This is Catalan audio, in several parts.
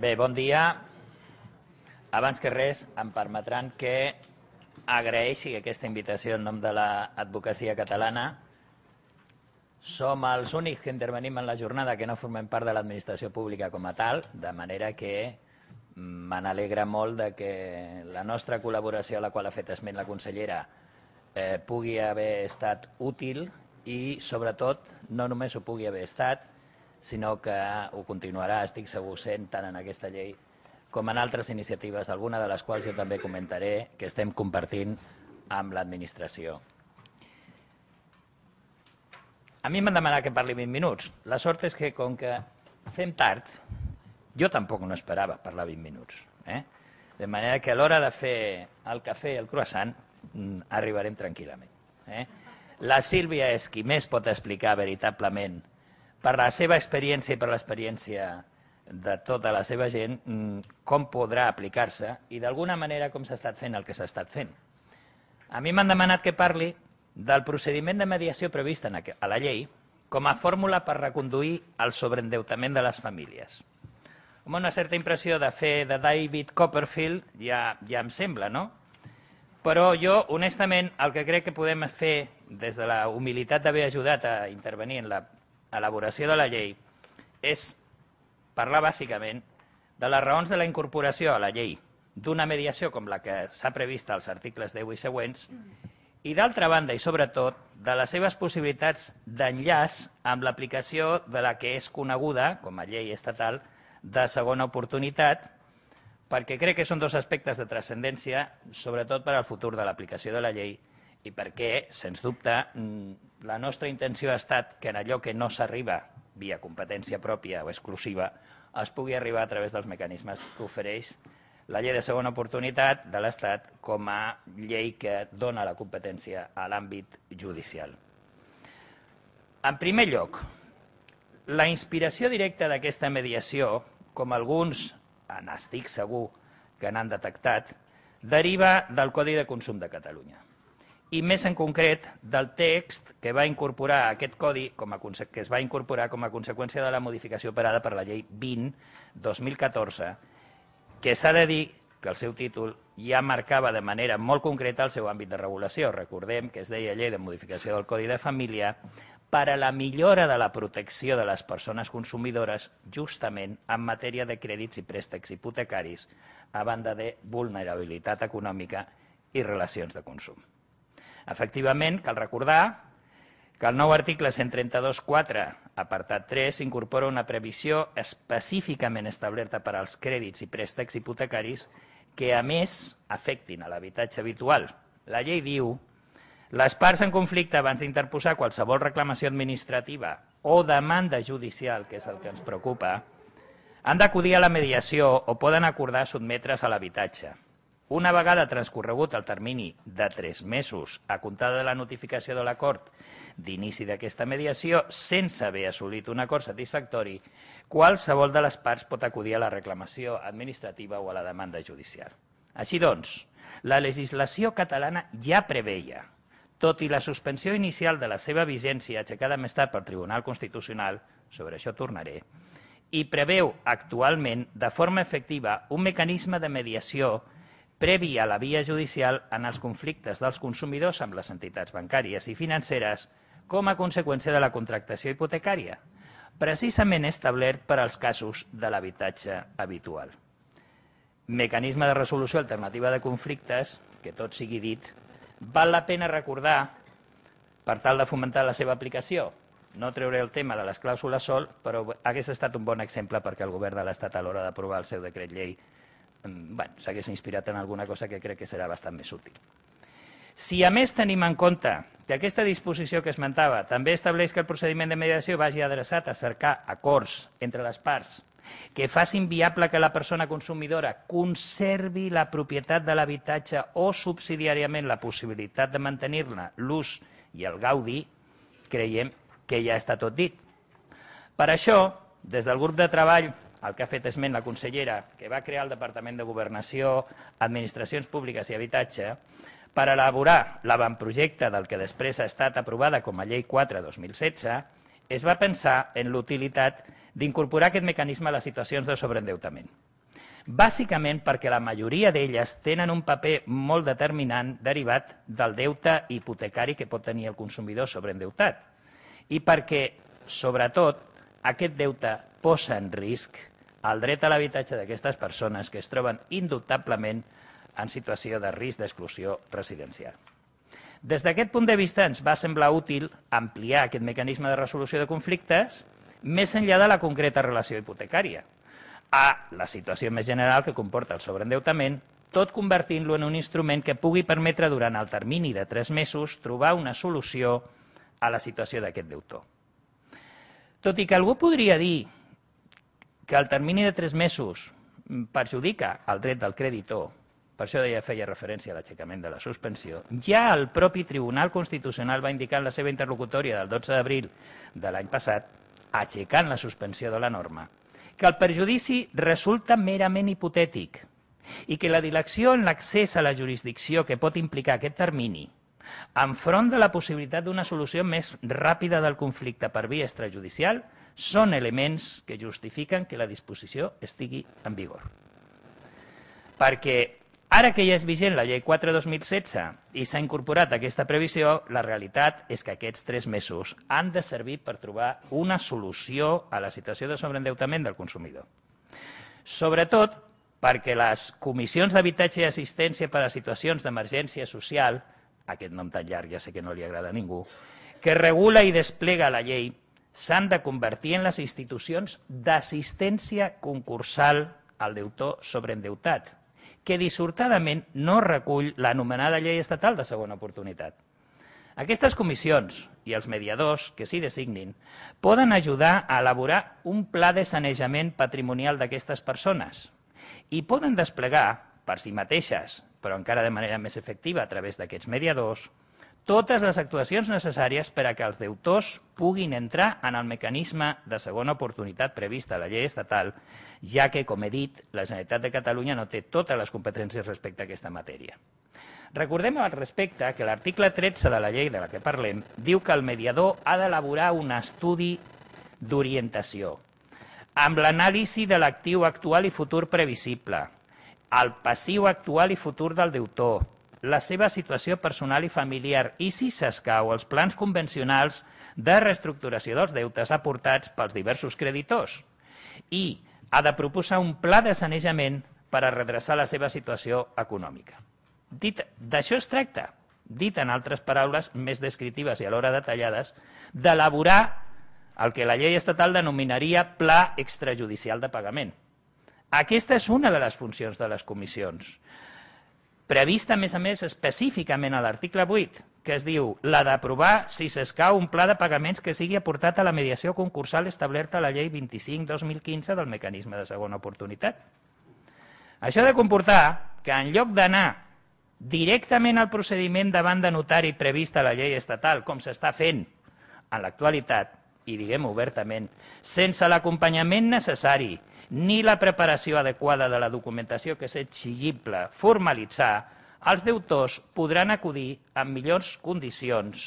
Bé, bon dia. Abans que res, em permetran que agraeixi aquesta invitació en nom de l'advocacia catalana. Som els únics que intervenim en la jornada que no formem part de l'administració pública com a tal, de manera que me n'alegra molt de que la nostra col·laboració a la qual ha fet esment la consellera eh, pugui haver estat útil i, sobretot, no només ho pugui haver estat, sinó que ho continuarà, estic segur, sent tant en aquesta llei com en altres iniciatives, alguna de les quals jo també comentaré, que estem compartint amb l'administració. A mi m'han demanat que parli 20 minuts. La sort és que, com que fem tard, jo tampoc no esperava parlar 20 minuts. Eh? De manera que a l'hora de fer el cafè i el croissant mm, arribarem tranquil·lament. Eh? La Sílvia és qui més pot explicar veritablement per la seva experiència i per l'experiència de tota la seva gent, mm, com podrà aplicar-se i d'alguna manera com s'ha estat fent el que s'ha estat fent. A mi m'han demanat que parli del procediment de mediació previst a la llei com a fórmula per reconduir el sobreendeutament de les famílies. Amb una certa impressió de fer de David Copperfield ja, ja em sembla, no? Però jo, honestament, el que crec que podem fer des de la humilitat d'haver ajudat a intervenir en la elaboració de la llei és parlar bàsicament de les raons de la incorporació a la llei d'una mediació com la que s'ha previst als articles 10 i següents i, d'altra banda i sobretot, de les seves possibilitats d'enllaç amb l'aplicació de la que és coneguda, com a llei estatal, de segona oportunitat, perquè crec que són dos aspectes de transcendència, sobretot per al futur de l'aplicació de la llei i perquè, sens dubte, mm, la nostra intenció ha estat que en allò que no s'arriba via competència pròpia o exclusiva es pugui arribar a través dels mecanismes que ofereix la llei de segona oportunitat de l'Estat com a llei que dona la competència a l'àmbit judicial. En primer lloc, la inspiració directa d'aquesta mediació, com alguns, n'estic segur que n'han detectat, deriva del Codi de Consum de Catalunya i més en concret del text que va incorporar aquest codi com a que es va incorporar com a conseqüència de la modificació operada per la llei 20-2014, que s'ha de dir que el seu títol ja marcava de manera molt concreta el seu àmbit de regulació. Recordem que es deia llei de modificació del Codi de Família per a la millora de la protecció de les persones consumidores justament en matèria de crèdits i préstecs hipotecaris a banda de vulnerabilitat econòmica i relacions de consum. Efectivament, cal recordar que el nou article 132.4, apartat 3, incorpora una previsió específicament establerta per als crèdits i préstecs hipotecaris que, a més, afectin a l'habitatge habitual. La llei diu les parts en conflicte, abans d'interposar qualsevol reclamació administrativa o demanda judicial, que és el que ens preocupa, han d'acudir a la mediació o poden acordar sotmetre's a l'habitatge. Una vegada transcorregut el termini de tres mesos a comptar de la notificació de l'acord d'inici d'aquesta mediació, sense haver assolit un acord satisfactori, qualsevol de les parts pot acudir a la reclamació administrativa o a la demanda judicial. Així doncs, la legislació catalana ja preveia, tot i la suspensió inicial de la seva vigència aixecada més tard pel Tribunal Constitucional, sobre això tornaré, i preveu actualment de forma efectiva un mecanisme de mediació que previ a la via judicial en els conflictes dels consumidors amb les entitats bancàries i financeres com a conseqüència de la contractació hipotecària, precisament establert per als casos de l'habitatge habitual. Mecanisme de resolució alternativa de conflictes, que tot sigui dit, val la pena recordar per tal de fomentar la seva aplicació. No treuré el tema de les clàusules sol, però hagués estat un bon exemple perquè el govern de l'Estat a l'hora d'aprovar el seu decret llei Mm, bueno, s'hagués inspirat en alguna cosa que crec que serà bastant més útil. Si a més tenim en compte que aquesta disposició que esmentava també estableix que el procediment de mediació vagi adreçat a cercar acords entre les parts que facin viable que la persona consumidora conservi la propietat de l'habitatge o subsidiàriament la possibilitat de mantenir-ne l'ús i el gaudi, creiem que ja està tot dit. Per això, des del grup de treball el que ha fet esment la consellera, que va crear el Departament de Governació, Administracions Públiques i Habitatge, per elaborar l'avantprojecte del que després ha estat aprovada com a Llei 4 2016, es va pensar en l'utilitat d'incorporar aquest mecanisme a les situacions de sobreendeutament. Bàsicament perquè la majoria d'elles tenen un paper molt determinant derivat del deute hipotecari que pot tenir el consumidor sobreendeutat i perquè, sobretot, aquest deute posa en risc el dret a l'habitatge d'aquestes persones que es troben indubtablement en situació de risc d'exclusió residencial. Des d'aquest punt de vista ens va semblar útil ampliar aquest mecanisme de resolució de conflictes més enllà de la concreta relació hipotecària, a la situació més general que comporta el sobreendeutament, tot convertint-lo en un instrument que pugui permetre durant el termini de tres mesos trobar una solució a la situació d'aquest deutor. Tot i que algú podria dir que el termini de tres mesos perjudica el dret del creditor, per això ja feia referència a l'aixecament de la suspensió, ja el propi Tribunal Constitucional va indicar en la seva interlocutòria del 12 d'abril de l'any passat, aixecant la suspensió de la norma, que el perjudici resulta merament hipotètic i que la dilecció en l'accés a la jurisdicció que pot implicar aquest termini enfront de la possibilitat d'una solució més ràpida del conflicte per via extrajudicial són elements que justifiquen que la disposició estigui en vigor. Perquè ara que ja és vigent la llei 4-2016 i s'ha incorporat aquesta previsió, la realitat és que aquests tres mesos han de servir per trobar una solució a la situació de sobreendeutament del consumidor. Sobretot perquè les comissions d'habitatge i assistència per a situacions d'emergència social, aquest nom tan llarg ja sé que no li agrada a ningú, que regula i desplega la llei, s'han de convertir en les institucions d'assistència concursal al deutor sobreendeutat, que dissortadament no recull l'anomenada llei estatal de segona oportunitat. Aquestes comissions i els mediadors que s'hi designin poden ajudar a elaborar un pla de sanejament patrimonial d'aquestes persones i poden desplegar per si mateixes, però encara de manera més efectiva a través d'aquests mediadors, totes les actuacions necessàries per a que els deutors puguin entrar en el mecanisme de segona oportunitat prevista a la llei estatal, ja que, com he dit, la Generalitat de Catalunya no té totes les competències respecte a aquesta matèria. Recordem al respecte que l'article 13 de la llei de la que parlem diu que el mediador ha d'elaborar un estudi d'orientació amb l'anàlisi de l'actiu actual i futur previsible, el passiu actual i futur del deutor, la seva situació personal i familiar i, si s'escau, els plans convencionals de reestructuració dels deutes aportats pels diversos creditors i ha de proposar un pla de sanejament per a redreçar la seva situació econòmica. Dit D'això es tracta, dit en altres paraules més descriptives i alhora detallades, d'elaborar el que la llei estatal denominaria pla extrajudicial de pagament. Aquesta és una de les funcions de les comissions, prevista, a més a més, específicament a l'article 8, que es diu la d'aprovar, si s'escau, un pla de pagaments que sigui aportat a la mediació concursal establerta a la llei 25-2015 del mecanisme de segona oportunitat. Això ha de comportar que en lloc d'anar directament al procediment davant de notari previst a la llei estatal, com s'està fent en l'actualitat, i diguem obertament, sense l'acompanyament necessari ni la preparació adequada de la documentació que és exigible formalitzar, els deutors podran acudir en millors condicions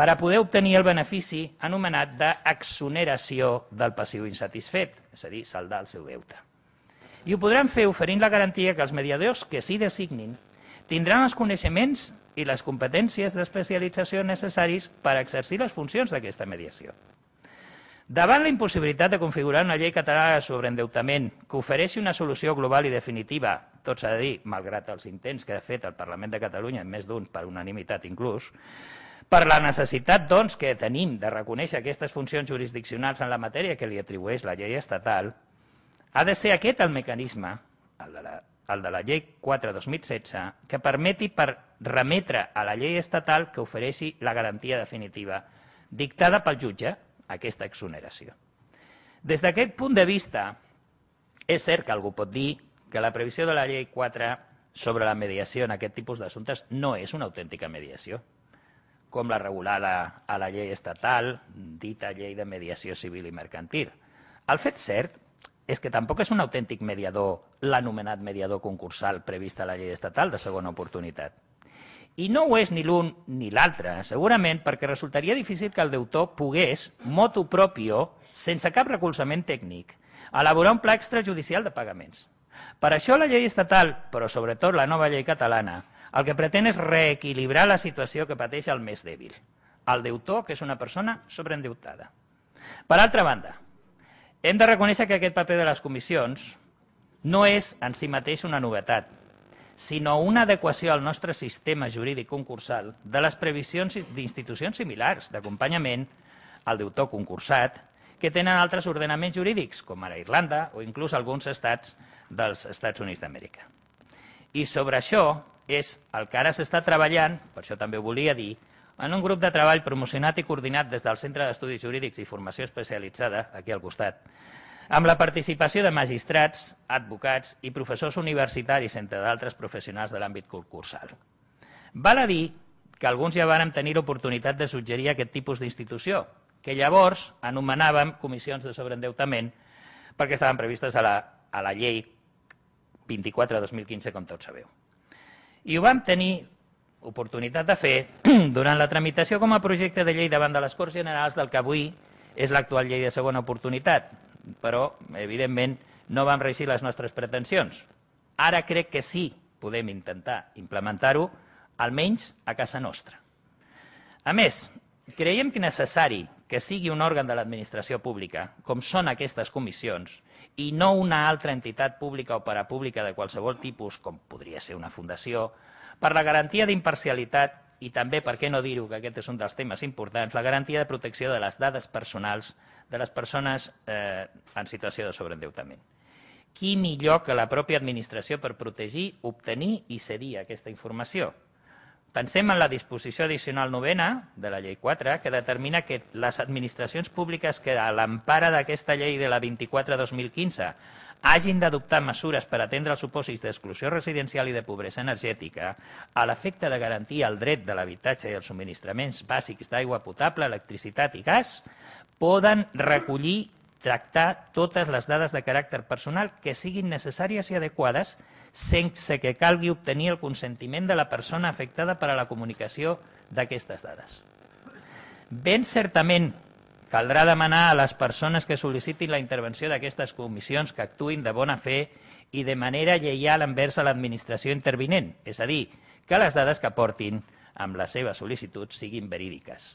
per a poder obtenir el benefici anomenat d'exoneració del passiu insatisfet, és a dir, saldar el seu deute. I ho podran fer oferint la garantia que els mediadors que s'hi designin tindran els coneixements i les competències d'especialització necessaris per exercir les funcions d'aquesta mediació. Davant la impossibilitat de configurar una llei catalana sobre endeutament que ofereixi una solució global i definitiva, tot s'ha de dir, malgrat els intents que ha fet el Parlament de Catalunya, en més d'un per unanimitat inclús, per la necessitat, doncs, que tenim de reconèixer aquestes funcions jurisdiccionals en la matèria que li atribueix la llei estatal, ha de ser aquest el mecanisme, el de la, el de la llei 4-2016, que permeti per remetre a la llei estatal que ofereixi la garantia definitiva dictada pel jutge aquesta exoneració. Des d'aquest punt de vista, és cert que algú pot dir que la previsió de la llei 4 sobre la mediació en aquest tipus d'assumptes no és una autèntica mediació, com la regulada a la llei estatal, dita llei de mediació civil i mercantil. El fet cert és que tampoc és un autèntic mediador l'anomenat mediador concursal previst a la llei estatal de segona oportunitat. I no ho és ni l'un ni l'altre, segurament perquè resultaria difícil que el deutor pogués, motu propio, sense cap recolzament tècnic, elaborar un pla extrajudicial de pagaments. Per això la llei estatal, però sobretot la nova llei catalana, el que pretén és reequilibrar la situació que pateix el més dèbil, el deutor, que és una persona sobreendeutada. Per altra banda, hem de reconèixer que aquest paper de les comissions no és en si mateix una novetat, sinó una adequació al nostre sistema jurídic concursal de les previsions d'institucions similars d'acompanyament al deutor concursat que tenen altres ordenaments jurídics, com ara Irlanda o inclús alguns estats dels Estats Units d'Amèrica. I sobre això és el que ara s'està treballant, per això també ho volia dir, en un grup de treball promocionat i coordinat des del Centre d'Estudis Jurídics i Formació Especialitzada, aquí al costat, amb la participació de magistrats, advocats i professors universitaris, entre d'altres professionals de l'àmbit concursal. Val a dir que alguns ja vàrem tenir l'oportunitat de suggerir aquest tipus d'institució, que llavors anomenàvem comissions de sobreendeutament perquè estaven previstes a la, a la llei 24-2015, com tots sabeu. I ho vam tenir oportunitat de fer durant la tramitació com a projecte de llei davant de les Corts Generals del que avui és l'actual llei de segona oportunitat, però, evidentment, no vam reixir les nostres pretensions. Ara crec que sí podem intentar implementar-ho, almenys a casa nostra. A més, creiem que necessari que sigui un òrgan de l'administració pública, com són aquestes comissions, i no una altra entitat pública o parapública de qualsevol tipus, com podria ser una fundació, per la garantia d'imparcialitat i també, per què no dir-ho, que aquest és un dels temes importants, la garantia de protecció de les dades personals de les persones eh, en situació de sobreendeutament. Qui millor que la pròpia administració per protegir, obtenir i cedir aquesta informació? Pensem en la disposició addicional novena de la llei 4, que determina que les administracions públiques que a l'empara d'aquesta llei de la 24-2015 hagin d'adoptar mesures per atendre els supòsits d'exclusió residencial i de pobresa energètica a l'efecte de garantir el dret de l'habitatge i els subministraments bàsics d'aigua potable, electricitat i gas, poden recollir tractar totes les dades de caràcter personal que siguin necessàries i adequades sense que calgui obtenir el consentiment de la persona afectada per a la comunicació d'aquestes dades. Ben certament Caldrà demanar a les persones que sol·licitin la intervenció d'aquestes comissions que actuïn de bona fe i de manera lleial envers l'administració intervinent, és a dir, que les dades que portin amb la seva sol·licitud siguin verídiques.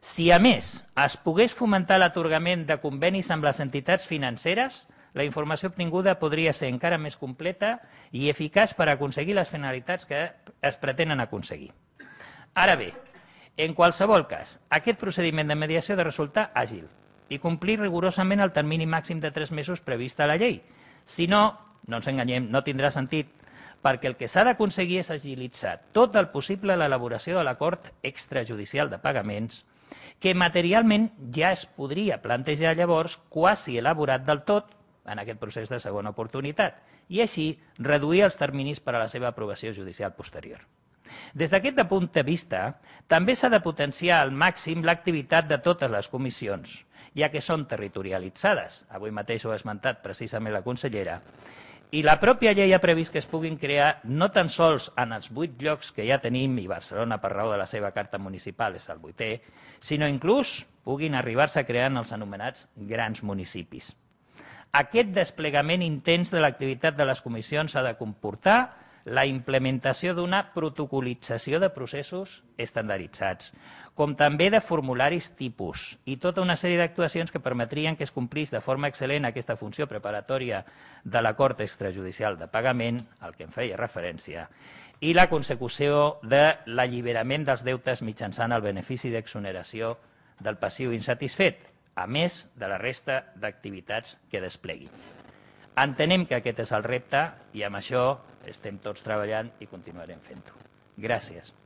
Si, a més, es pogués fomentar l'atorgament de convenis amb les entitats financeres, la informació obtinguda podria ser encara més completa i eficaç per aconseguir les finalitats que es pretenen aconseguir. Ara bé, en qualsevol cas, aquest procediment de mediació ha de resultar àgil i complir rigorosament el termini màxim de tres mesos previst a la llei. Si no, no ens enganyem, no tindrà sentit, perquè el que s'ha d'aconseguir és agilitzar tot el possible l'elaboració de l'acord extrajudicial de pagaments, que materialment ja es podria plantejar llavors quasi elaborat del tot en aquest procés de segona oportunitat, i així reduir els terminis per a la seva aprovació judicial posterior. Des d'aquest punt de vista, també s'ha de potenciar al màxim l'activitat de totes les comissions, ja que són territorialitzades, avui mateix ho ha esmentat precisament la consellera, i la pròpia llei ha previst que es puguin crear no tan sols en els vuit llocs que ja tenim, i Barcelona per raó de la seva carta municipal és el vuitè, sinó inclús puguin arribar-se a crear en els anomenats grans municipis. Aquest desplegament intens de l'activitat de les comissions ha de comportar la implementació d'una protocolització de processos estandarditzats, com també de formularis tipus i tota una sèrie d'actuacions que permetrien que es complís de forma excel·lent aquesta funció preparatòria de l'acord extrajudicial de pagament, al que em feia referència, i la consecució de l'alliberament dels deutes mitjançant el benefici d'exoneració del passiu insatisfet, a més de la resta d'activitats que desplegui. Entenem que aquest és el repte i amb això estem tots treballant i continuarem fent-ho. Gràcies.